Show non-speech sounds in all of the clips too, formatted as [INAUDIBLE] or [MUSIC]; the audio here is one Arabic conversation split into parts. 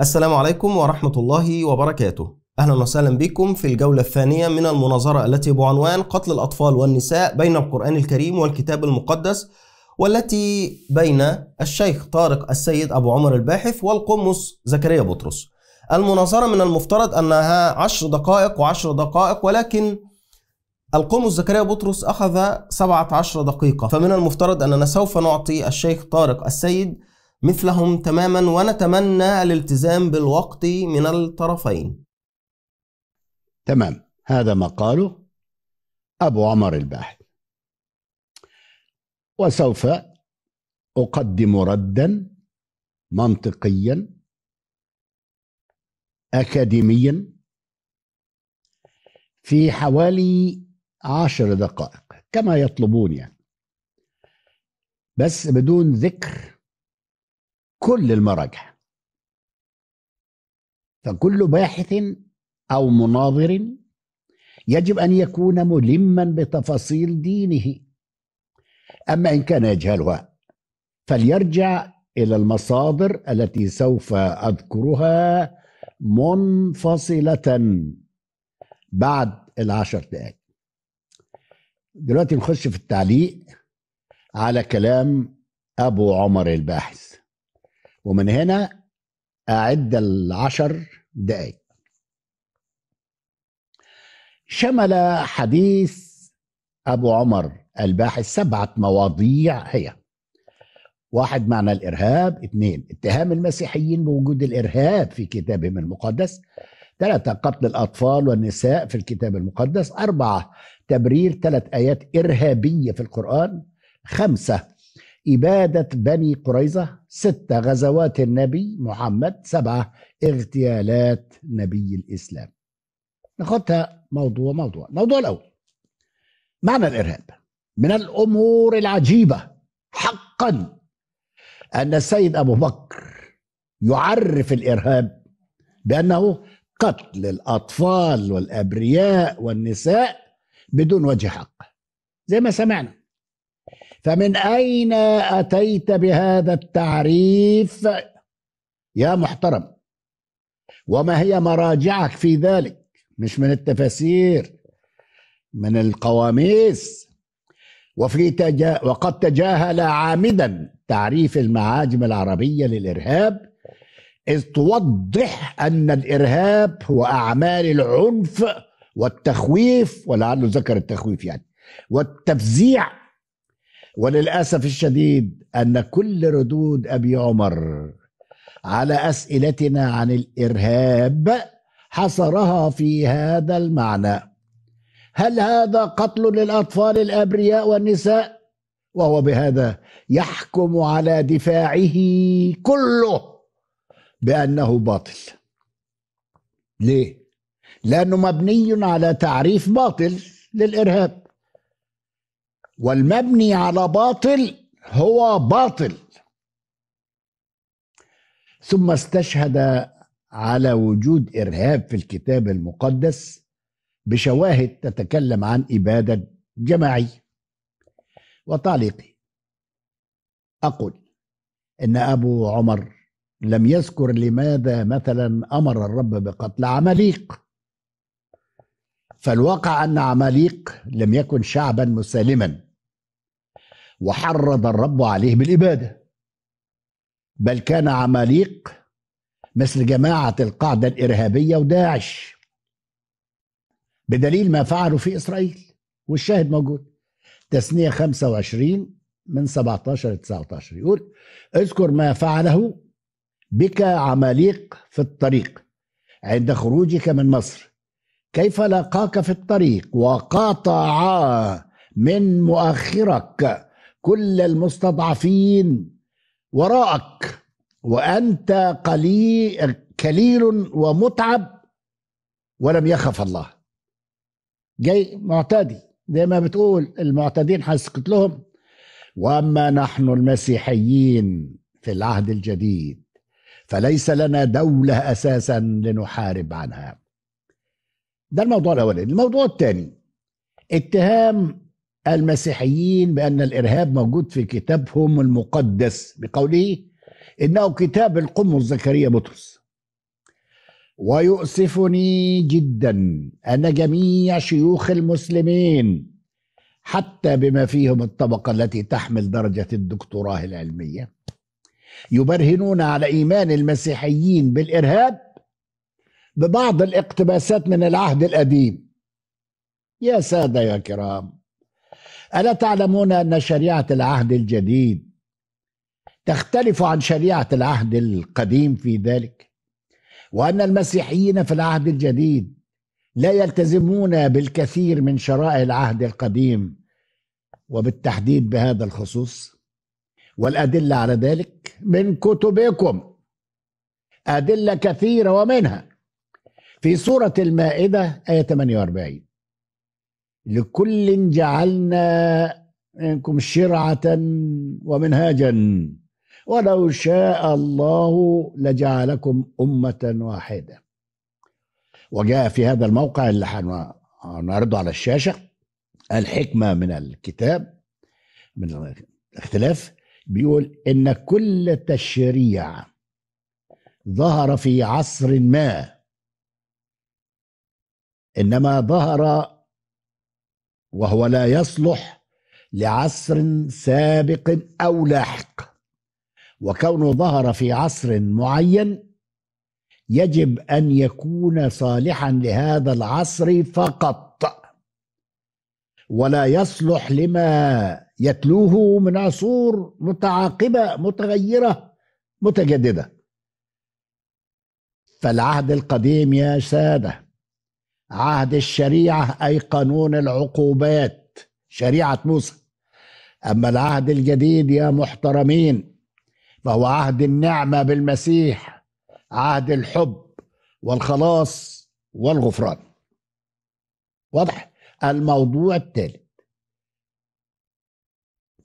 السلام عليكم ورحمة الله وبركاته أهلا وسهلا بكم في الجولة الثانية من المناظرة التي بعنوان قتل الأطفال والنساء بين القرآن الكريم والكتاب المقدس والتي بين الشيخ طارق السيد أبو عمر الباحث والقمص زكريا بطرس المناظرة من المفترض أنها عشر دقائق وعشر دقائق ولكن القمص زكريا بطرس أخذ 17 دقيقة فمن المفترض أننا سوف نعطي الشيخ طارق السيد مثلهم تماما ونتمنى الالتزام بالوقت من الطرفين تمام هذا ما قاله أبو عمر الباحث وسوف أقدم ردا منطقيا أكاديميا في حوالي عشر دقائق كما يطلبون يعني بس بدون ذكر كل المراجع فكل باحث او مناظر يجب ان يكون ملما بتفاصيل دينه اما ان كان يجهلها فليرجع الى المصادر التي سوف اذكرها منفصله بعد العشر دقائق دلوقتي نخش في التعليق على كلام ابو عمر الباحث ومن هنا أعد العشر دقايق شمل حديث أبو عمر الباحث سبعة مواضيع هي واحد معنى الإرهاب اثنين اتهام المسيحيين بوجود الإرهاب في كتابهم المقدس ثلاثة قتل الأطفال والنساء في الكتاب المقدس أربعة تبرير ثلاث آيات إرهابية في القرآن خمسة إبادة بني قريظة ستة غزوات النبي محمد سبعة اغتيالات نبي الإسلام ناخدها موضوع موضوع الموضوع الأول معنى الإرهاب من الأمور العجيبة حقا أن السيد أبو بكر يعرف الإرهاب بأنه قتل الأطفال والأبرياء والنساء بدون وجه حق زي ما سمعنا فمن اين اتيت بهذا التعريف يا محترم وما هي مراجعك في ذلك مش من التفاسير من القواميس وفي تجا وقد تجاهل عامدا تعريف المعاجم العربيه للارهاب اذ توضح ان الارهاب هو اعمال العنف والتخويف ولعله ذكر التخويف يعني والتفزيع وللاسف الشديد ان كل ردود ابي عمر على اسئلتنا عن الارهاب حصرها في هذا المعنى هل هذا قتل للاطفال الابرياء والنساء وهو بهذا يحكم على دفاعه كله بانه باطل ليه لانه مبني على تعريف باطل للارهاب والمبني على باطل هو باطل ثم استشهد على وجود ارهاب في الكتاب المقدس بشواهد تتكلم عن اباده جماعيه وتعليقي اقول ان ابو عمر لم يذكر لماذا مثلا امر الرب بقتل عماليق فالواقع ان عماليق لم يكن شعبا مسالما وحرض الرب عليه بالإبادة بل كان عماليق مثل جماعة القاعدة الإرهابية وداعش بدليل ما فعلوا في إسرائيل والشاهد موجود تسنية 25 من 17 ل 19 يقول اذكر ما فعله بك عماليق في الطريق عند خروجك من مصر كيف لقاك في الطريق وقاطع من مؤخرك كل المستضعفين وراءك وأنت قليل كليل ومتعب ولم يخف الله جاي معتدي زي ما بتقول المعتدين حسكت لهم واما نحن المسيحيين في العهد الجديد فليس لنا دوله اساسا لنحارب عنها ده الموضوع الاولاني الموضوع الثاني اتهام المسيحيين بأن الإرهاب موجود في كتابهم المقدس بقوله إنه كتاب القمص زكريا بطرس ويؤسفني جدا أن جميع شيوخ المسلمين حتى بما فيهم الطبقة التي تحمل درجة الدكتوراه العلمية يبرهنون على إيمان المسيحيين بالإرهاب ببعض الاقتباسات من العهد القديم يا سادة يا كرام ألا تعلمون أن شريعة العهد الجديد تختلف عن شريعة العهد القديم في ذلك وأن المسيحيين في العهد الجديد لا يلتزمون بالكثير من شرائع العهد القديم وبالتحديد بهذا الخصوص والأدلة على ذلك من كتبكم أدلة كثيرة ومنها في سورة المائدة آية 48 لكل جعلنا منكم شرعة ومنهاجا ولو شاء الله لجعلكم أمة واحدة وجاء في هذا الموقع اللي هنعرضه على الشاشة الحكمة من الكتاب من الاختلاف بيقول إن كل تشريع ظهر في عصر ما إنما ظهر وهو لا يصلح لعصر سابق او لاحق وكونه ظهر في عصر معين يجب ان يكون صالحا لهذا العصر فقط ولا يصلح لما يتلوه من عصور متعاقبه متغيره متجدده فالعهد القديم يا ساده عهد الشريعة أي قانون العقوبات شريعة موسى أما العهد الجديد يا محترمين فهو عهد النعمة بالمسيح عهد الحب والخلاص والغفران واضح الموضوع الثالث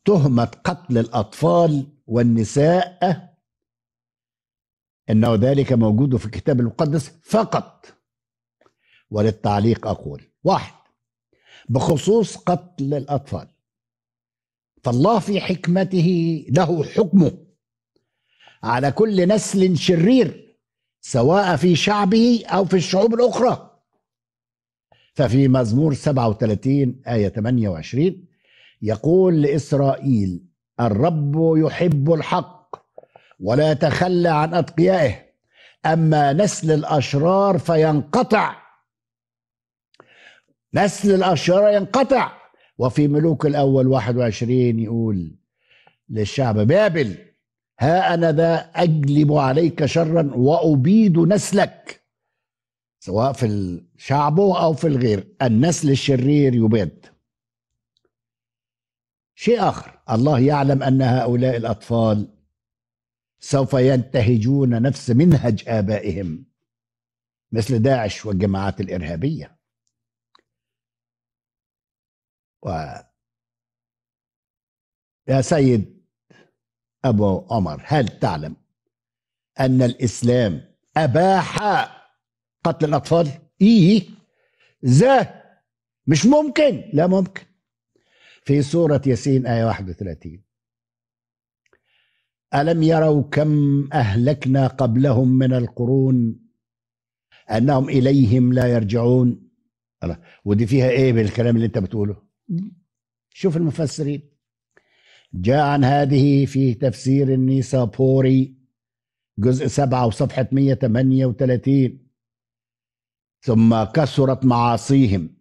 تهمة قتل الأطفال والنساء أنه ذلك موجود في الكتاب المقدس فقط وللتعليق أقول واحد بخصوص قتل الأطفال فالله في حكمته له حكمه على كل نسل شرير سواء في شعبه أو في الشعوب الأخرى ففي مزمور 37 آية 28 يقول لإسرائيل الرب يحب الحق ولا يتخلى عن أتقيائه أما نسل الأشرار فينقطع نسل الأشرار ينقطع وفي ملوك الأول 21 يقول للشعب بابل ها أنا ذا أجلب عليك شرا وأبيد نسلك سواء في الشعب أو في الغير النسل الشرير يباد شيء آخر الله يعلم أن هؤلاء الأطفال سوف ينتهجون نفس منهج آبائهم مثل داعش والجماعات الإرهابية و يا سيد أبو عمر هل تعلم أن الإسلام أباح قتل الأطفال؟ إيه ذا مش ممكن لا ممكن في سورة ياسين آية 31 ألم يروا كم أهلكنا قبلهم من القرون أنهم إليهم لا يرجعون ودي فيها إيه بالكلام اللي أنت بتقوله شوف المفسرين جاء عن هذه في تفسير النيسابوري جزء سبعة وصفحة 138 ثم كثرت معاصيهم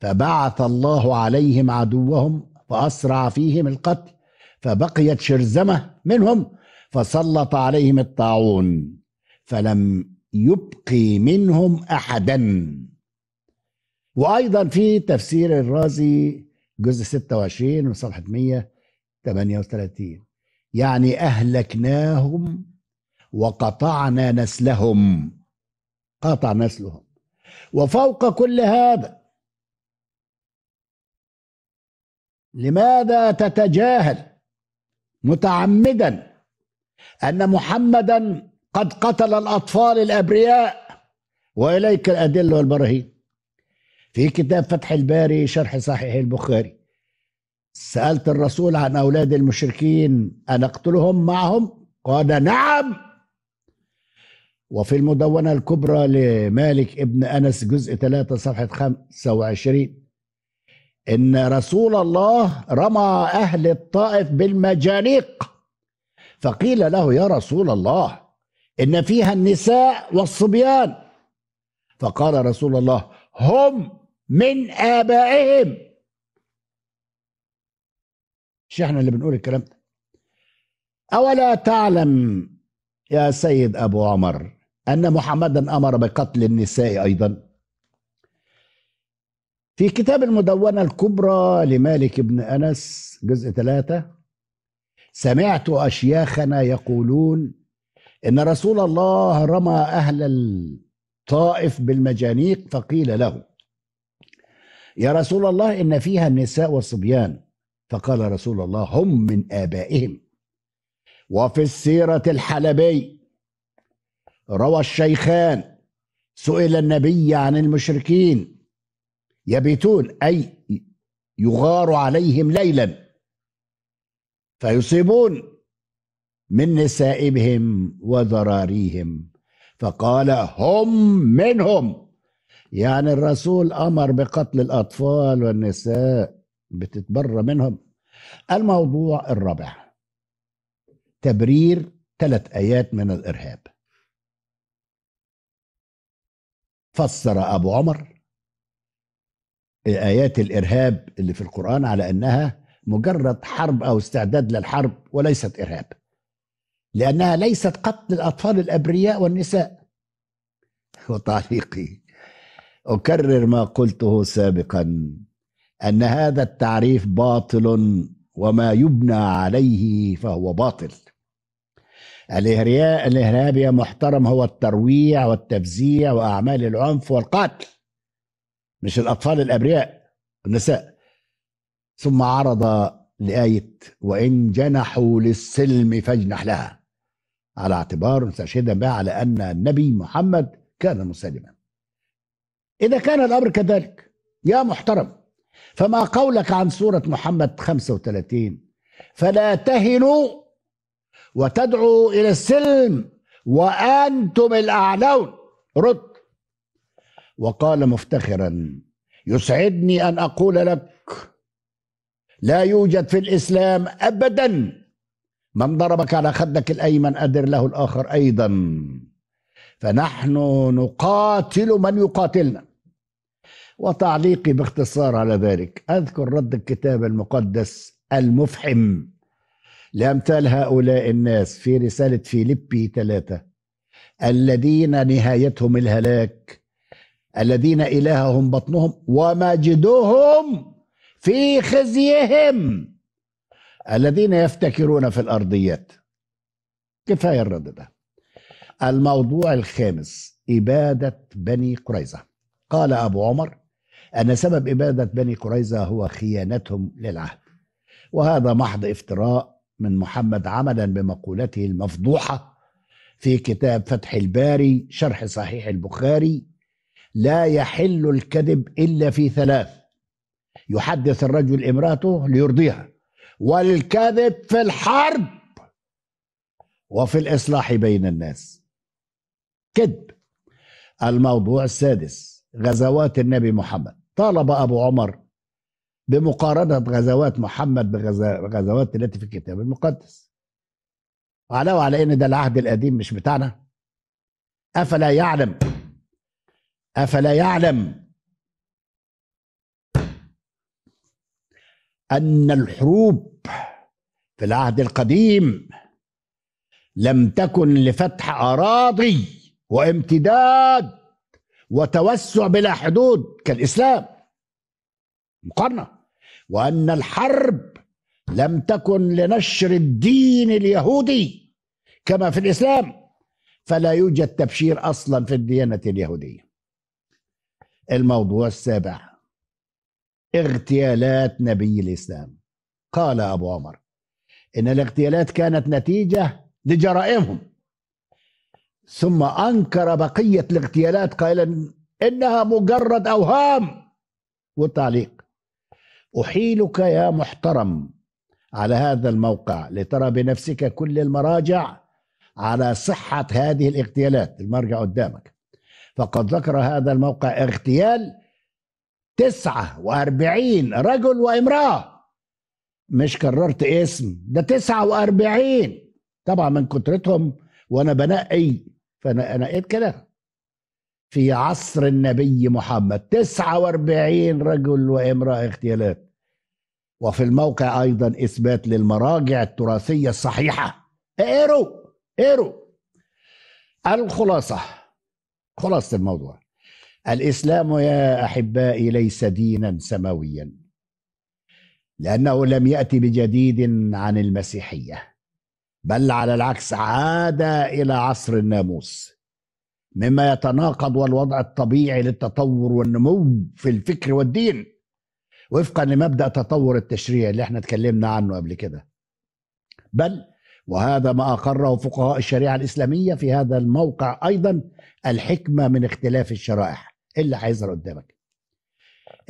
فبعث الله عليهم عدوهم فأسرع فيهم القتل فبقيت شرذمة منهم فسلط عليهم الطاعون فلم يبقي منهم أحدا وايضا في تفسير الرازي جزء 26 وصفحه 138 يعني اهلكناهم وقطعنا نسلهم قطع نسلهم وفوق كل هذا لماذا تتجاهل متعمدا ان محمدا قد قتل الاطفال الابرياء واليك الادله والبراهين في كتاب فتح الباري شرح صحيح البخاري سألت الرسول عن أولاد المشركين أن أقتلهم معهم قال نعم وفي المدونة الكبرى لمالك ابن أنس جزء 3 صفحة 25 إن رسول الله رمى أهل الطائف بالمجانيق فقيل له يا رسول الله إن فيها النساء والصبيان فقال رسول الله هم من آبائهم مش احنا اللي بنقول الكلام ده أولا تعلم يا سيد أبو عمر أن محمدا أمر بقتل النساء أيضا في كتاب المدونة الكبرى لمالك بن أنس جزء ثلاثة سمعت أشياخنا يقولون إن رسول الله رمى أهل الطائف بالمجانيق فقيل له يا رسول الله إن فيها النساء والصبيان فقال رسول الله هم من آبائهم وفي السيرة الحلبي روى الشيخان سئل النبي عن المشركين يبيتون أي يغار عليهم ليلا فيصيبون من نسائبهم وذراريهم فقال هم منهم يعني الرسول امر بقتل الاطفال والنساء بتتبرى منهم الموضوع الرابع تبرير ثلاث ايات من الارهاب فسر ابو عمر ايات الارهاب اللي في القران على انها مجرد حرب او استعداد للحرب وليست ارهاب لانها ليست قتل الاطفال الابرياء والنساء [LAUGHS] وتعليقي اكرر ما قلته سابقا ان هذا التعريف باطل وما يبنى عليه فهو باطل الإرهاب يا محترم هو الترويع والتفزيع وأعمال العنف والقتل مش الأطفال الأبرياء النساء ثم عرض لآية وإن جنحوا للسلم فاجنح لها على اعتبار مستشهدا بها على أن النبي محمد كان مسلما إذا كان الأمر كذلك يا محترم فما قولك عن سورة محمد 35 فلا تهنوا وتدعوا إلى السلم وأنتم الأعلون رد وقال مفتخرا يسعدني أن أقول لك لا يوجد في الإسلام أبدا من ضربك على خدك الأيمن أدر له الآخر أيضا فنحن نقاتل من يقاتلنا وتعليقي باختصار على ذلك أذكر رد الكتاب المقدس المفحم لأمثال هؤلاء الناس في رسالة فيلبي ثلاثة الذين نهايتهم الهلاك الذين إلههم بطنهم ومجدهم في خزيهم الذين يفتكرون في الأرضيات كفاية الرد ده الموضوع الخامس إبادة بني قريظة قال أبو عمر أن سبب إبادة بني قريظة هو خيانتهم للعهد وهذا محض افتراء من محمد عملا بمقولته المفضوحة في كتاب فتح الباري شرح صحيح البخاري لا يحل الكذب إلا في ثلاث يحدث الرجل امرأته ليرضيها والكذب في الحرب وفي الإصلاح بين الناس كذب الموضوع السادس غزوات النبي محمد طالب أبو عمر بمقارنة غزوات محمد بغزوات التي في الكتاب المقدس على وعلى أن ده العهد القديم مش بتاعنا أفلا يعلم أفلا يعلم أن الحروب في العهد القديم لم تكن لفتح أراضي وامتداد وتوسع بلا حدود كالاسلام مقارنه وان الحرب لم تكن لنشر الدين اليهودي كما في الاسلام فلا يوجد تبشير اصلا في الديانه اليهوديه الموضوع السابع اغتيالات نبي الاسلام قال ابو عمر ان الاغتيالات كانت نتيجه لجرائمهم ثم أنكر بقية الاغتيالات قائلا إنها مجرد أوهام والتعليق أحيلك يا محترم على هذا الموقع لترى بنفسك كل المراجع على صحة هذه الاغتيالات المرجع قدامك فقد ذكر هذا الموقع اغتيال تسعة وأربعين رجل وامرأة مش كررت اسم ده تسعة وأربعين طبعا من كترتهم وانا بنقي فانا نقيت كده في عصر النبي محمد 49 رجل وامراه اغتيالات وفي الموقع ايضا اثبات للمراجع التراثيه الصحيحه ايرو ايرو الخلاصه خلاصه الموضوع الاسلام يا احبائي ليس دينا سماويا لانه لم ياتي بجديد عن المسيحيه بل على العكس عاد الى عصر الناموس مما يتناقض والوضع الطبيعي للتطور والنمو في الفكر والدين وفقا لمبدا تطور التشريع اللي احنا اتكلمنا عنه قبل كده بل وهذا ما اقره فقهاء الشريعه الاسلاميه في هذا الموقع ايضا الحكمه من اختلاف الشرائح إيه اللي هيظهر قدامك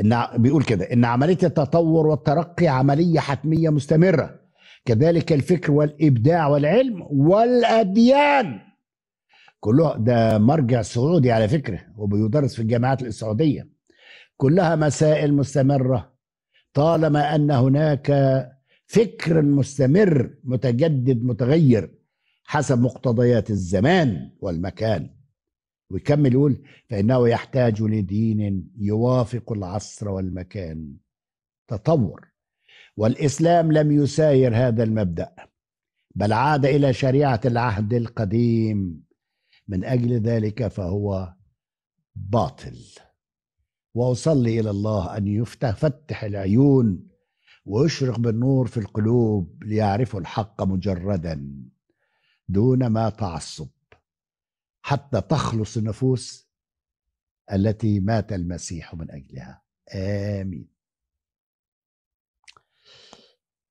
ان بيقول كده ان عمليه التطور والترقي عمليه حتميه مستمره كذلك الفكر والابداع والعلم والاديان كلها ده مرجع سعودي على فكره وبيدرس في الجامعات السعوديه كلها مسائل مستمره طالما ان هناك فكر مستمر متجدد متغير حسب مقتضيات الزمان والمكان ويكمل يقول فانه يحتاج لدين يوافق العصر والمكان تطور والاسلام لم يساير هذا المبدا بل عاد الى شريعه العهد القديم من اجل ذلك فهو باطل واصلي الى الله ان يفتح العيون ويشرق بالنور في القلوب ليعرفوا الحق مجردا دون ما تعصب حتى تخلص النفوس التي مات المسيح من اجلها امين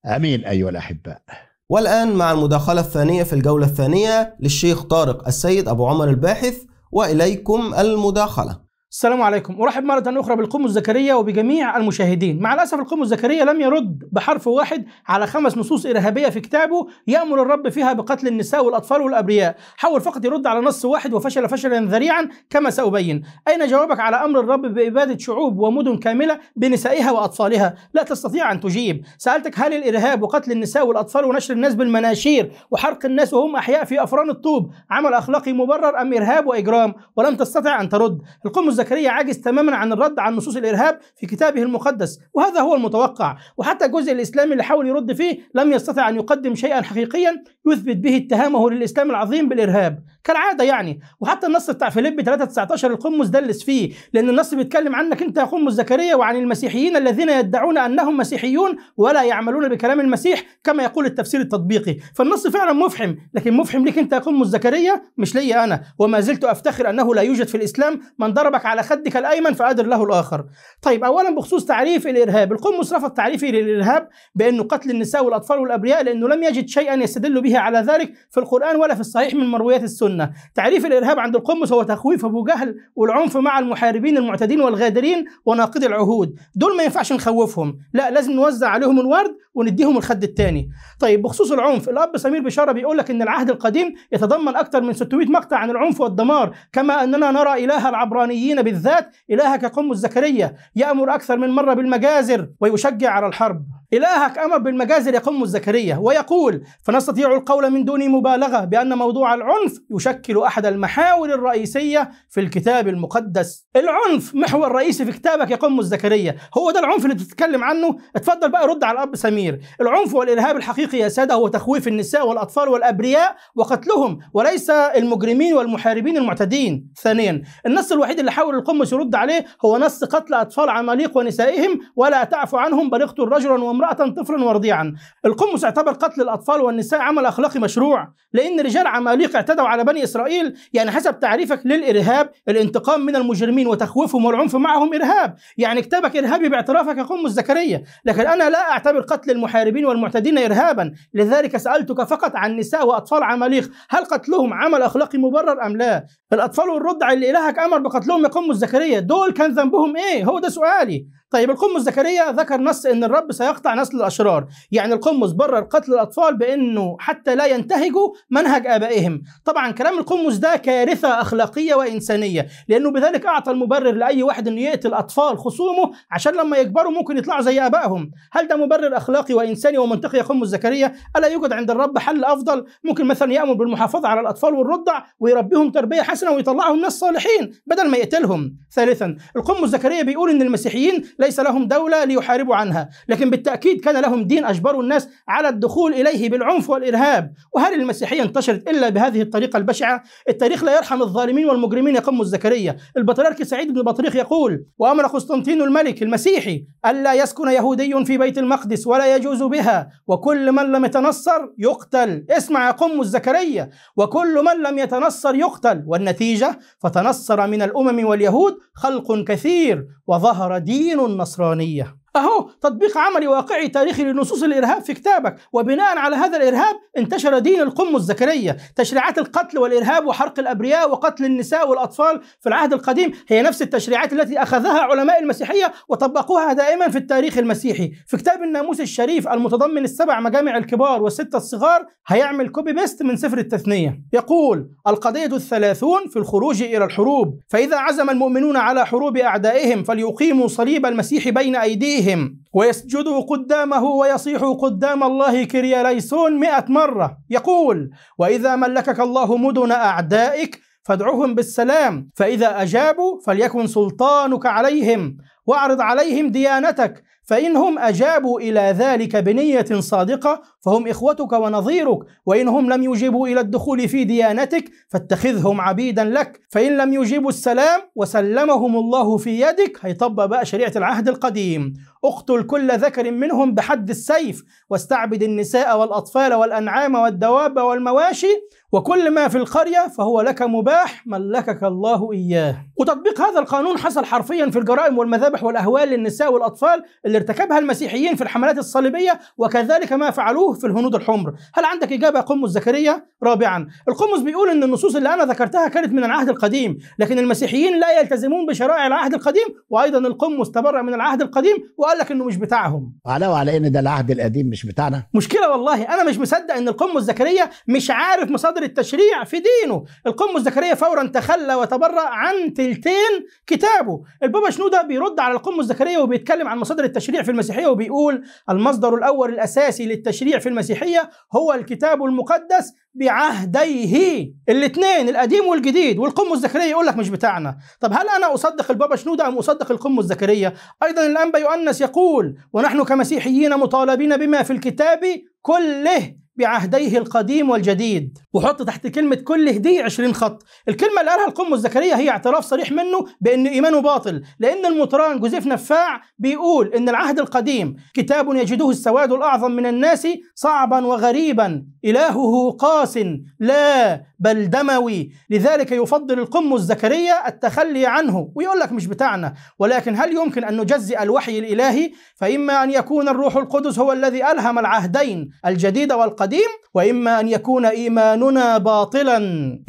امين ايها الاحباء والان مع المداخله الثانيه في الجوله الثانيه للشيخ طارق السيد ابو عمر الباحث واليكم المداخله السلام عليكم أرحب مرة أخرى بالقمة زكريا وبجميع المشاهدين مع الأسف القمة زكريا لم يرد بحرف واحد على خمس نصوص إرهابية في كتابه يأمر الرب فيها بقتل النساء والأطفال والأبرياء حاول فقط يرد على نص واحد وفشل فشلا ذريعا كما سأبين أين جوابك على أمر الرب بإبادة شعوب ومدن كاملة بنسائها وأطفالها لا تستطيع أن تجيب سألتك هل الإرهاب وقتل النساء والأطفال ونشر الناس بالمناشير وحرق الناس وهم أحياء في أفران الطوب عمل أخلاقي مبرر أم إرهاب وإجرام ولم تستطع أن ترد القمة زكريا عاجز تماما عن الرد عن نصوص الارهاب في كتابه المقدس وهذا هو المتوقع وحتى الجزء الاسلامي اللي حاول يرد فيه لم يستطع ان يقدم شيئا حقيقيا يثبت به اتهامه للاسلام العظيم بالارهاب كالعاده يعني وحتى النص بتاع فيليب 3 19 القمص دلس فيه لان النص بيتكلم عنك انت يا قمص زكريا وعن المسيحيين الذين يدعون انهم مسيحيون ولا يعملون بكلام المسيح كما يقول التفسير التطبيقي فالنص فعلا مفحم لكن مفحم ليك انت يا قمص زكريا مش ليا انا وما زلت افتخر انه لا يوجد في الاسلام من ضربك على خدك الايمن فادر له الاخر طيب اولا بخصوص تعريف الارهاب القمص رفض تعريفه للارهاب بانه قتل النساء والاطفال والابرياء لانه لم يجد شيئا يستدل به على ذلك في القران ولا في الصحيح من مرويات السنه السنة تعريف الإرهاب عند القمص هو تخويف أبو جهل والعنف مع المحاربين المعتدين والغادرين وناقضي العهود دول ما ينفعش نخوفهم لا لازم نوزع عليهم الورد ونديهم الخد الثاني طيب بخصوص العنف الأب سمير بشارة بيقول لك إن العهد القديم يتضمن أكثر من 600 مقطع عن العنف والدمار كما أننا نرى إله العبرانيين بالذات إلهك قمص زكريا يأمر أكثر من مرة بالمجازر ويشجع على الحرب إلهك أمر بالمجازر يقوم الزكريا ويقول فنستطيع القول من دون مبالغة بأن موضوع العنف يشكل أحد المحاور الرئيسية في الكتاب المقدس العنف محور رئيسي في كتابك يا قمص زكريا هو ده العنف اللي بتتكلم عنه اتفضل بقى رد على الأب سمير العنف والإرهاب الحقيقي يا سادة هو تخويف النساء والأطفال والأبرياء وقتلهم وليس المجرمين والمحاربين المعتدين ثانيا النص الوحيد اللي حاول القمص يرد عليه هو نص قتل أطفال عماليق ونسائهم ولا تعفو عنهم بل اقتل رجلا وامرأة طفلا ورضيعا القمص اعتبر قتل الأطفال والنساء عمل أخلاقي مشروع لأن رجال عماليق اعتدوا على بني إسرائيل يعني حسب تعريفك للإرهاب الانتقام من المجرمين وتخويفهم والعنف معهم إرهاب يعني كتابك إرهابي باعترافك يا قمص زكريا لكن أنا لا أعتبر قتل المحاربين والمعتدين إرهابا لذلك سألتك فقط عن نساء وأطفال عماليق هل قتلهم عمل أخلاقي مبرر أم لا الأطفال والرضع اللي إلهك أمر بقتلهم يا قمص زكريا دول كان ذنبهم إيه هو ده سؤالي طيب القمص زكريا ذكر نص ان الرب سيقطع نسل الاشرار يعني القمص برر قتل الاطفال بانه حتى لا ينتهجوا منهج ابائهم طبعا كلام القمص ده كارثه اخلاقيه وانسانيه لانه بذلك اعطى المبرر لاي واحد انه يقتل اطفال خصومه عشان لما يكبروا ممكن يطلعوا زي ابائهم هل ده مبرر اخلاقي وانساني ومنطقي يا قمص زكريا الا يوجد عند الرب حل افضل ممكن مثلا يامر بالمحافظه على الاطفال والرضع ويربيهم تربيه حسنه ويطلعهم ناس صالحين بدل ما يقتلهم ثالثا القمص زكريا بيقول ان المسيحيين ليس لهم دولة ليحاربوا عنها لكن بالتأكيد كان لهم دين أجبروا الناس على الدخول إليه بالعنف والإرهاب وهل المسيحية انتشرت إلا بهذه الطريقة البشعة التاريخ لا يرحم الظالمين والمجرمين يقوم الزكريا البطريرك سعيد بن بطريق يقول وأمر قسطنطين الملك المسيحي ألا يسكن يهودي في بيت المقدس ولا يجوز بها وكل من لم يتنصر يقتل اسمع يا قم الزكريا وكل من لم يتنصر يقتل والنتيجة فتنصر من الأمم واليهود خلق كثير وظهر دين النصرانية أهو تطبيق عملي واقعي تاريخي لنصوص الإرهاب في كتابك وبناء على هذا الإرهاب انتشر دين القم الزكريا تشريعات القتل والإرهاب وحرق الأبرياء وقتل النساء والأطفال في العهد القديم هي نفس التشريعات التي أخذها علماء المسيحية وطبقوها دائما في التاريخ المسيحي في كتاب الناموس الشريف المتضمن السبع مجامع الكبار والستة الصغار هيعمل كوبي بيست من سفر التثنية يقول القضية الثلاثون في الخروج إلى الحروب فإذا عزم المؤمنون على حروب أعدائهم فليقيموا صليب المسيح بين أيديهم عليهم ويسجدوا قدامه ويصيحوا قدام الله كرياليسون مئة مرة يقول وإذا ملكك الله مدن أعدائك فادعهم بالسلام فإذا أجابوا فليكن سلطانك عليهم واعرض عليهم ديانتك فإنهم أجابوا إلى ذلك بنية صادقة فهم إخوتك ونظيرك وإنهم لم يجيبوا إلى الدخول في ديانتك فاتخذهم عبيدا لك فإن لم يجيبوا السلام وسلمهم الله في يدك هيطبق بقى شريعة العهد القديم اقتل كل ذكر منهم بحد السيف واستعبد النساء والأطفال والأنعام والدواب والمواشي وكل ما في القرية فهو لك مباح ملكك الله إياه وتطبيق هذا القانون حصل حرفيا في الجرائم والمذابح والاهوال للنساء والاطفال اللي ارتكبها المسيحيين في الحملات الصليبيه وكذلك ما فعلوه في الهنود الحمر هل عندك اجابه يا قمص زكريا رابعا القمص بيقول ان النصوص اللي انا ذكرتها كانت من العهد القديم لكن المسيحيين لا يلتزمون بشرائع العهد القديم وايضا القمص تبرع من العهد القديم وقال لك انه مش بتاعهم علاوه على ان ده العهد القديم مش بتاعنا مشكله والله انا مش مصدق ان القمص زكريا مش عارف مصادر التشريع في دينه القمص زكريا فورا تخلى وتبرأ عن كلمتين كتابه البابا شنودة بيرد على القمة الزكرية وبيتكلم عن مصادر التشريع في المسيحية وبيقول المصدر الأول الأساسي للتشريع في المسيحية هو الكتاب المقدس بعهديه الاثنين القديم والجديد والقمة الزكرية يقول لك مش بتاعنا طب هل أنا أصدق البابا شنودة أم أصدق القمة الزكرية أيضا الأنبا يؤنس يقول ونحن كمسيحيين مطالبين بما في الكتاب كله بعهديه القديم والجديد وحط تحت كلمة كل هدية 20 خط الكلمة اللي قالها القم الزكريا هي اعتراف صريح منه بأن إيمانه باطل لأن المطران جوزيف نفاع بيقول أن العهد القديم كتاب يجده السواد الأعظم من الناس صعبا وغريبا إلهه قاس لا بل دموي لذلك يفضل القم الزكريا التخلي عنه ويقول لك مش بتاعنا ولكن هل يمكن أن نجزئ الوحي الإلهي فإما أن يكون الروح القدس هو الذي ألهم العهدين الجديد والقديم وإما أن يكون إيماننا باطلا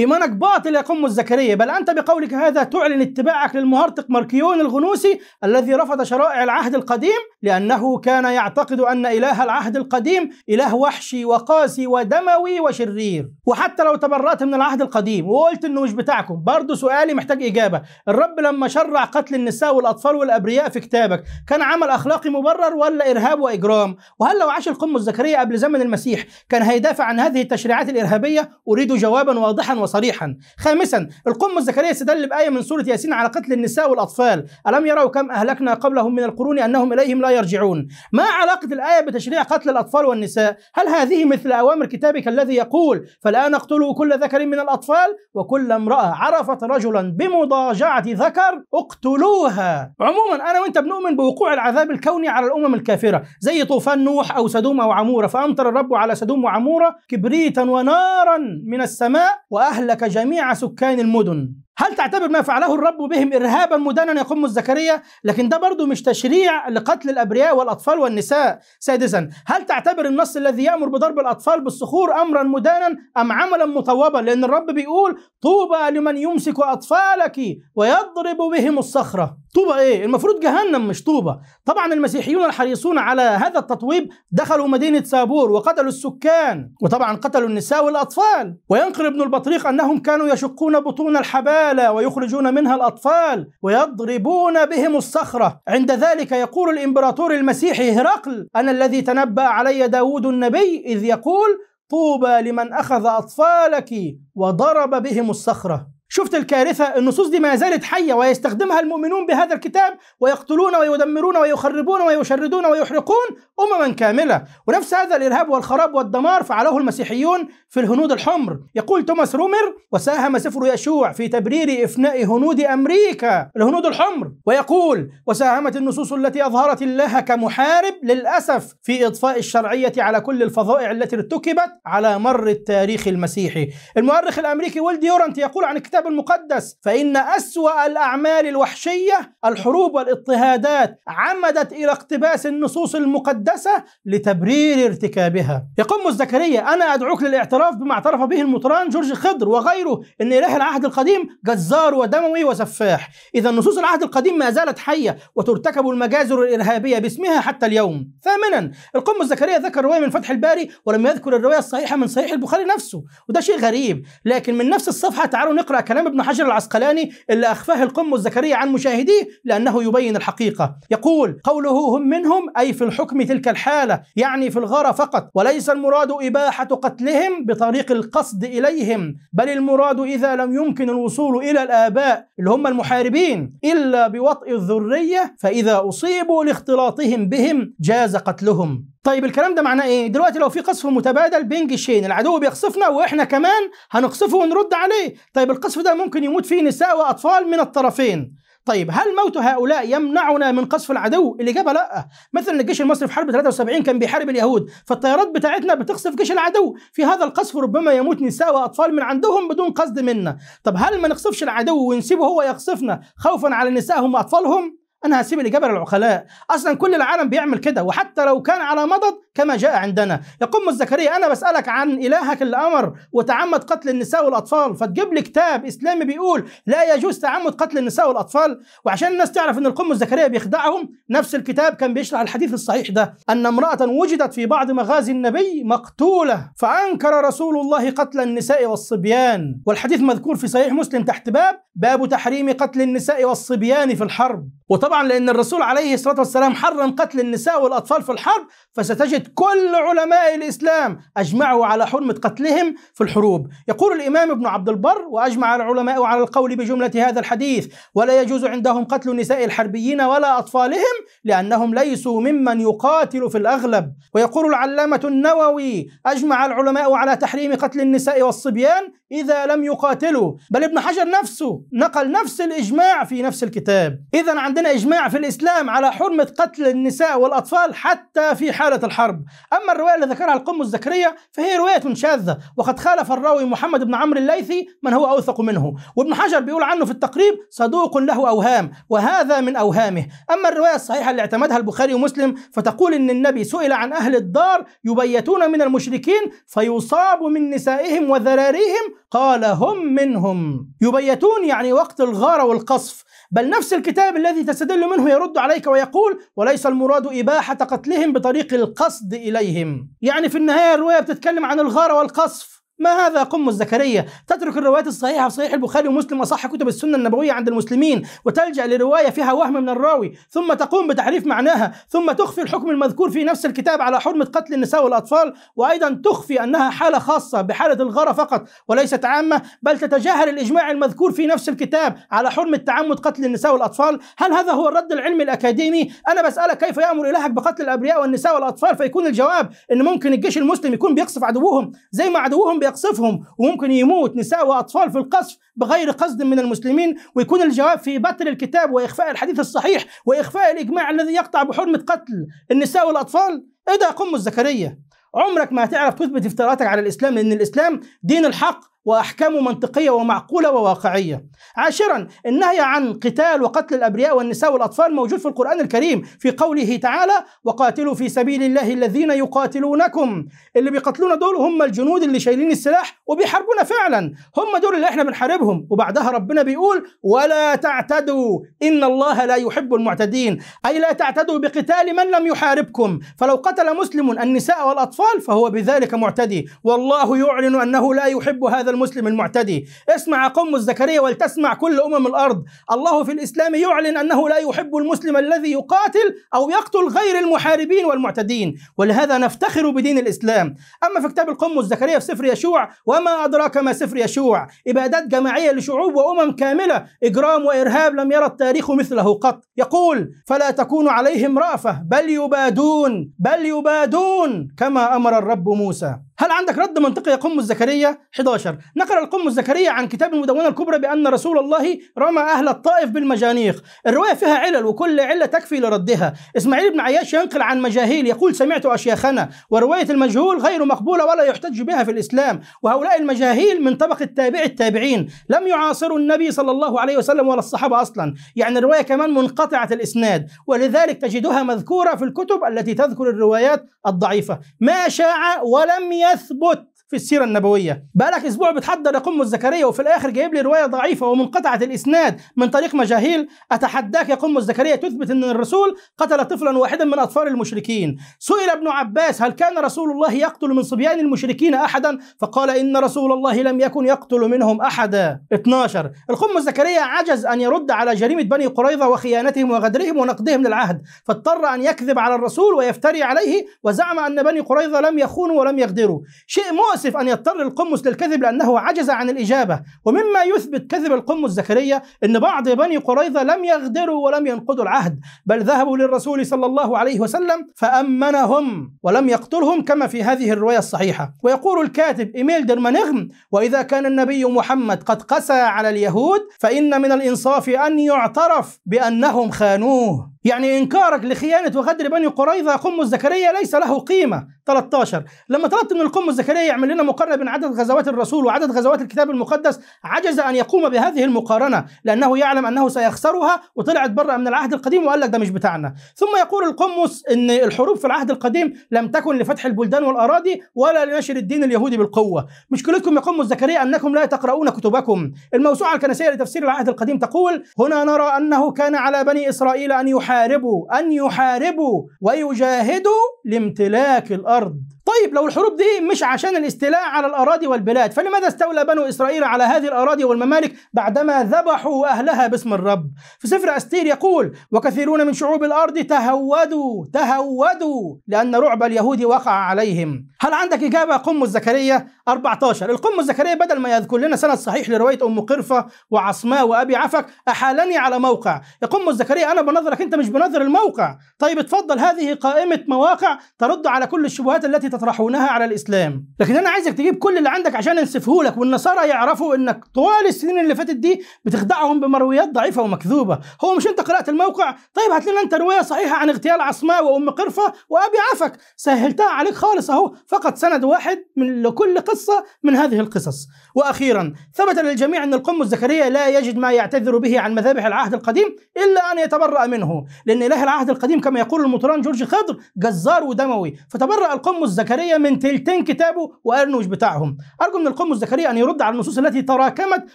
إيمانك باطل يا قم الزكريا بل أنت بقولك هذا تعلن اتباعك للمهرطق مركيون الغنوسي الذي رفض شرائع العهد القديم لأنه كان يعتقد أن إله العهد القديم إله وحشي وقاسي ودموي وشرير وحتى لو تبرأت من العهد القديم وقلت أنه مش بتاعكم برضه سؤالي محتاج إجابة الرب لما شرع قتل النساء والأطفال والأبرياء في كتابك كان عمل أخلاقي مبرر ولا إرهاب وإجرام وهل لو عاش القم الزكريا قبل زمن المسيح كان هيدافع عن هذه التشريعات الإرهابية أريد جوابا واضحا وصريحا خامسا القم الزكريا استدل بآية من سورة ياسين على قتل النساء والأطفال ألم يروا كم أهلكنا قبلهم من القرون أنهم إليهم لا يرجعون ما علاقة الآية بتشريع قتل الأطفال والنساء هل هذه مثل أوامر كتابك الذي يقول فالآن اقتلوا كل ذكر من الأطفال وكل امرأة عرفت رجلا بمضاجعة ذكر اقتلوها عموما أنا وأنت بنؤمن بوقوع العذاب الكوني على الأمم الكافرة زي طوفان نوح أو سدوم أو عمورة فأمطر الرب على سدوم وعمورة كبريتا ونارا من السماء وأهلك جميع سكان المدن هل تعتبر ما فعله الرب بهم إرهابا مدانا يقوم الزكريا لكن ده برضه مش تشريع لقتل الأبرياء والأطفال والنساء سادسا هل تعتبر النص الذي يأمر بضرب الأطفال بالصخور أمرا مدانا أم عملا مطوبا لأن الرب بيقول طوبى لمن يمسك أطفالك ويضرب بهم الصخرة طوبى إيه المفروض جهنم مش طوبى طبعا المسيحيون الحريصون على هذا التطويب دخلوا مدينة سابور وقتلوا السكان وطبعا قتلوا النساء والأطفال وينقل ابن البطريق أنهم كانوا يشقون بطون الحباب الرجال ويخرجون منها الأطفال ويضربون بهم الصخرة عند ذلك يقول الإمبراطور المسيحي هرقل أنا الذي تنبأ علي داود النبي إذ يقول طوبى لمن أخذ أطفالك وضرب بهم الصخرة شفت الكارثة النصوص دي ما زالت حية ويستخدمها المؤمنون بهذا الكتاب ويقتلون ويدمرون ويخربون ويشردون ويحرقون أمما كاملة ونفس هذا الإرهاب والخراب والدمار فعله المسيحيون في الهنود الحمر يقول توماس رومر وساهم سفر يشوع في تبرير إفناء هنود أمريكا الهنود الحمر ويقول وساهمت النصوص التي أظهرت الله كمحارب للأسف في إضفاء الشرعية على كل الفظائع التي ارتكبت على مر التاريخ المسيحي المؤرخ الأمريكي ويل ديورنت يقول عن الكتاب الكتاب المقدس فإن أسوأ الأعمال الوحشية الحروب والاضطهادات عمدت إلى اقتباس النصوص المقدسة لتبرير ارتكابها يقوم زكريا أنا أدعوك للاعتراف بما اعترف به المطران جورج خضر وغيره أن إله العهد القديم جزار ودموي وسفاح إذا نصوص العهد القديم ما زالت حية وترتكب المجازر الإرهابية باسمها حتى اليوم ثامنا القم زكريا ذكر رواية من فتح الباري ولم يذكر الرواية الصحيحة من صحيح البخاري نفسه وده شيء غريب لكن من نفس الصفحة تعالوا نقرأ كلام ابن حجر العسقلاني اللي أخفاه القم الزكريا عن مشاهديه لأنه يبين الحقيقة يقول قوله هم منهم أي في الحكم تلك الحالة يعني في الغارة فقط وليس المراد إباحة قتلهم بطريق القصد إليهم بل المراد إذا لم يمكن الوصول إلى الآباء اللي هم المحاربين إلا بوطء الذرية فإذا أصيبوا لاختلاطهم بهم جاز قتلهم طيب الكلام ده معناه ايه دلوقتي لو في قصف متبادل بين جيشين العدو بيقصفنا واحنا كمان هنقصفه ونرد عليه طيب القصف ده ممكن يموت فيه نساء واطفال من الطرفين طيب هل موت هؤلاء يمنعنا من قصف العدو؟ الإجابة لا، مثلا الجيش المصري في حرب 73 كان بيحارب اليهود، فالطيارات بتاعتنا بتقصف جيش العدو، في هذا القصف ربما يموت نساء وأطفال من عندهم بدون قصد منا، طب هل ما نقصفش العدو ونسيبه هو يقصفنا خوفا على نسائهم وأطفالهم؟ انا هسيب الاجابه للعقلاء اصلا كل العالم بيعمل كده وحتى لو كان على مضض كما جاء عندنا يقوم الزكريا انا بسالك عن الهك الامر وتعمد قتل النساء والاطفال فتجيب لي كتاب اسلامي بيقول لا يجوز تعمد قتل النساء والاطفال وعشان الناس تعرف ان القم الزكريا بيخدعهم نفس الكتاب كان بيشرح الحديث الصحيح ده ان امراه وجدت في بعض مغازي النبي مقتوله فانكر رسول الله قتل النساء والصبيان والحديث مذكور في صحيح مسلم تحت باب باب تحريم قتل النساء والصبيان في الحرب وطبعا طبعا لأن الرسول عليه الصلاة والسلام حرم قتل النساء والأطفال في الحرب فستجد كل علماء الإسلام أجمعوا على حرمة قتلهم في الحروب يقول الإمام ابن عبد البر وأجمع العلماء على القول بجملة هذا الحديث ولا يجوز عندهم قتل نساء الحربيين ولا أطفالهم لأنهم ليسوا ممن يقاتل في الأغلب ويقول العلامة النووي أجمع العلماء على تحريم قتل النساء والصبيان إذا لم يقاتلوا بل ابن حجر نفسه نقل نفس الإجماع في نفس الكتاب إذا عندنا إجماع إجماع في الإسلام على حرمة قتل النساء والأطفال حتى في حالة الحرب أما الرواية اللي ذكرها القم الزكرية فهي رواية شاذة وقد خالف الراوي محمد بن عمرو الليثي من هو أوثق منه وابن حجر بيقول عنه في التقريب صدوق له أوهام وهذا من أوهامه أما الرواية الصحيحة اللي اعتمدها البخاري ومسلم فتقول إن النبي سئل عن أهل الدار يبيتون من المشركين فيصاب من نسائهم وذراريهم قال هم منهم يبيتون يعني وقت الغارة والقصف بل نفس الكتاب الذي تستدل منه يرد عليك ويقول وليس المراد إباحة قتلهم بطريق القصد إليهم يعني في النهاية الرواية بتتكلم عن الغارة والقصف ما هذا قم الزكريا تترك الروايات الصحيحة في صحيح البخاري ومسلم وصح كتب السنة النبوية عند المسلمين وتلجأ لرواية فيها وهم من الراوي ثم تقوم بتحريف معناها ثم تخفي الحكم المذكور في نفس الكتاب على حرمة قتل النساء والأطفال وأيضا تخفي أنها حالة خاصة بحالة الغرة فقط وليست عامة بل تتجاهل الإجماع المذكور في نفس الكتاب على حرمة تعمد قتل النساء والأطفال هل هذا هو الرد العلمي الأكاديمي أنا بسألك كيف يأمر إلهك بقتل الأبرياء والنساء والأطفال فيكون الجواب أن ممكن الجيش المسلم يكون بيقصف عدوهم زي ما عدوهم بيقصفهم وممكن يموت نساء واطفال في القصف بغير قصد من المسلمين ويكون الجواب في بتر الكتاب واخفاء الحديث الصحيح واخفاء الاجماع الذي يقطع بحرمه قتل النساء والاطفال ايه ده قم زكريا عمرك ما هتعرف تثبت افتراءاتك على الاسلام لان الاسلام دين الحق وأحكامه منطقية ومعقولة وواقعية عاشرا النهي عن قتال وقتل الأبرياء والنساء والأطفال موجود في القرآن الكريم في قوله تعالى وقاتلوا في سبيل الله الذين يقاتلونكم اللي بيقتلونا دول هم الجنود اللي شايلين السلاح وبيحاربونا فعلا هم دول اللي احنا بنحاربهم وبعدها ربنا بيقول ولا تعتدوا إن الله لا يحب المعتدين أي لا تعتدوا بقتال من لم يحاربكم فلو قتل مسلم النساء والأطفال فهو بذلك معتدي والله يعلن أنه لا يحب هذا المسلم المعتدي اسمع قم الزكريا ولتسمع كل أمم الأرض الله في الإسلام يعلن أنه لا يحب المسلم الذي يقاتل أو يقتل غير المحاربين والمعتدين ولهذا نفتخر بدين الإسلام أما في كتاب القم الزكريا في سفر يشوع وما أدراك ما سفر يشوع إبادات جماعية لشعوب وأمم كاملة إجرام وإرهاب لم يرى التاريخ مثله قط يقول فلا تكون عليهم رأفة بل يبادون بل يبادون كما أمر الرب موسى هل عندك رد منطقي يا قم الزكريا 11 نقل القم الزكريا عن كتاب المدونة الكبرى بأن رسول الله رمى أهل الطائف بالمجانيق الرواية فيها علل وكل علة تكفي لردها إسماعيل بن عياش ينقل عن مجاهيل يقول سمعت أشياخنا ورواية المجهول غير مقبولة ولا يحتج بها في الإسلام وهؤلاء المجاهيل من طبق التابع التابعين لم يعاصروا النبي صلى الله عليه وسلم ولا الصحابة أصلا يعني الرواية كمان منقطعة الإسناد ولذلك تجدها مذكورة في الكتب التي تذكر الروايات الضعيفة ما شاع ولم يثبت في السيره النبويه بقالك اسبوع بتحضر يا الزكريا زكريا وفي الاخر جايب لي روايه ضعيفه ومنقطعه الاسناد من طريق مجاهيل اتحداك يا قم زكريا تثبت ان الرسول قتل طفلا واحدا من اطفال المشركين سئل ابن عباس هل كان رسول الله يقتل من صبيان المشركين احدا فقال ان رسول الله لم يكن يقتل منهم احدا 12 القم زكريا عجز ان يرد على جريمه بني قريظه وخيانتهم وغدرهم ونقضهم للعهد فاضطر ان يكذب على الرسول ويفتري عليه وزعم ان بني قريظه لم يخونوا ولم يغدروا شيء مؤسف وأسف أن يضطر القمص للكذب لأنه عجز عن الإجابة ومما يثبت كذب القمص زكريا أن بعض بني قريظة لم يغدروا ولم ينقضوا العهد بل ذهبوا للرسول صلى الله عليه وسلم فأمنهم ولم يقتلهم كما في هذه الرواية الصحيحة ويقول الكاتب إيميل درمانغم وإذا كان النبي محمد قد قسى على اليهود فإن من الإنصاف أن يعترف بأنهم خانوه يعني إنكارك لخيانة وغدر بني قريظة قمص زكريا ليس له قيمة 13 لما طلبت من القمص زكريا يعمل لنا مقارنة بين عدد غزوات الرسول وعدد غزوات الكتاب المقدس عجز أن يقوم بهذه المقارنة لأنه يعلم أنه سيخسرها وطلعت برا من العهد القديم وقال لك ده مش بتاعنا ثم يقول القمص أن الحروب في العهد القديم لم تكن لفتح البلدان والأراضي ولا لنشر الدين اليهودي بالقوة مشكلتكم يا قمص زكريا أنكم لا تقرؤون كتبكم الموسوعة الكنسية لتفسير العهد القديم تقول هنا نرى أنه كان على بني إسرائيل أن يحاربوا يحاربوا أن يحاربوا ويجاهدوا لامتلاك الأرض طيب لو الحروب دي مش عشان الاستيلاء على الأراضي والبلاد فلماذا استولى بنو إسرائيل على هذه الأراضي والممالك بعدما ذبحوا أهلها باسم الرب في سفر أستير يقول وكثيرون من شعوب الأرض تهودوا تهودوا لأن رعب اليهود وقع عليهم هل عندك إجابة قم الزكريا 14 القم الزكريا بدل ما يذكر لنا سند صحيح لرواية أم قرفة وعصماء وأبي عفك أحالني على موقع يقم الزكريا أنا بنظرك أنت مش بنظر الموقع طيب اتفضل هذه قائمة مواقع ترد على كل الشبهات التي تطرحونها على الاسلام لكن انا عايزك تجيب كل اللي عندك عشان انسفهولك والنصارى يعرفوا انك طوال السنين اللي فاتت دي بتخدعهم بمرويات ضعيفه ومكذوبه هو مش انت قرات الموقع طيب هات لنا انت روايه صحيحه عن اغتيال عصماء وام قرفه وابي عفك سهلتها عليك خالص اهو فقط سند واحد من لكل قصه من هذه القصص واخيرا ثبت للجميع ان القم الزكريا لا يجد ما يعتذر به عن مذابح العهد القديم الا ان يتبرأ منه لان اله العهد القديم كما يقول المطران جورج خضر جزار ودموي فتبرأ القمص زكريا من تلتين كتابه وأرنوش بتاعهم أرجو من القمص زكريا أن يرد على النصوص التي تراكمت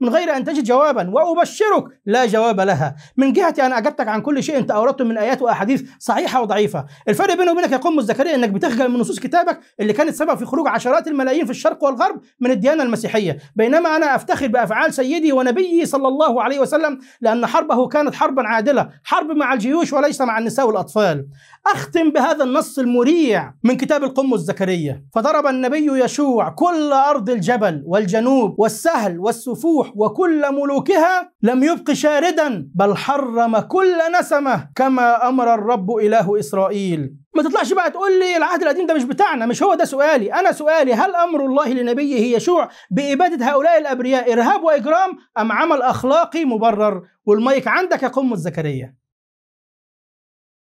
من غير أن تجد جوابا وأبشرك لا جواب لها من جهتي أنا أجبتك عن كل شيء أنت أوردته من آيات وأحاديث صحيحة وضعيفة الفرق بيني وبينك يا قمص زكريا أنك بتخجل من نصوص كتابك اللي كانت سبب في خروج عشرات الملايين في الشرق والغرب من الديانة المسيحية بينما أنا أفتخر بأفعال سيدي ونبيي صلى الله عليه وسلم لأن حربه كانت حربا عادلة حرب مع الجيوش وليس مع النساء والأطفال أختم بهذا النص المريع من كتاب القمص زكريا فضرب النبي يشوع كل أرض الجبل والجنوب والسهل والسفوح وكل ملوكها لم يبق شاردا بل حرم كل نسمة كما أمر الرب إله إسرائيل ما تطلعش بقى تقول لي العهد القديم ده مش بتاعنا مش هو ده سؤالي انا سؤالي هل امر الله لنبيه يشوع باباده هؤلاء الابرياء ارهاب واجرام ام عمل اخلاقي مبرر والمايك عندك يا قمه زكريا